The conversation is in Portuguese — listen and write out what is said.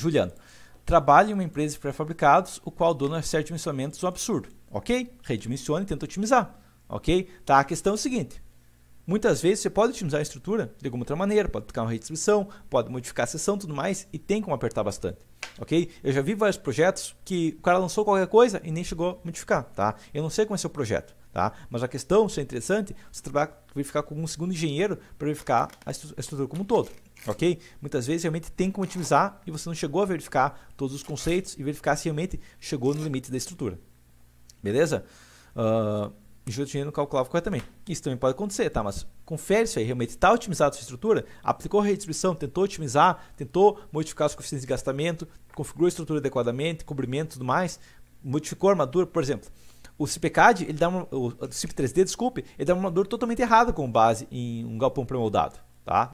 Juliano. Trabalhe em uma empresa de pré-fabricados, o qual o dono acerte é dimensionamentos um absurdo. Ok? Redimensione e tenta otimizar. Ok? Tá, a questão é o seguinte. Muitas vezes você pode otimizar a estrutura de alguma outra maneira, pode aplicar uma redistribuição, pode modificar a seção tudo mais, e tem como apertar bastante ok? Eu já vi vários projetos que o cara lançou qualquer coisa e nem chegou a modificar, tá? Eu não sei como é seu projeto, tá? Mas a questão, se é interessante, você trabalhar, verificar com um segundo engenheiro para verificar a estrutura como um todo, ok? Muitas vezes realmente tem como otimizar e você não chegou a verificar todos os conceitos e verificar se realmente chegou no limite da estrutura, beleza? Uh, enxuga o dinheiro não calculava corretamente. Isso também pode acontecer, tá? Mas confere isso aí, realmente está otimizado a sua estrutura? Aplicou a redistribuição, tentou otimizar, tentou modificar os coeficientes de gastamento, configurou a estrutura adequadamente, cobrimento e tudo mais, modificou a armadura, por exemplo. O CIPCAD, ele dá uma, o CIP3D, desculpe, ele dá uma armadura totalmente errada com base em um galpão pré-moldado, tá?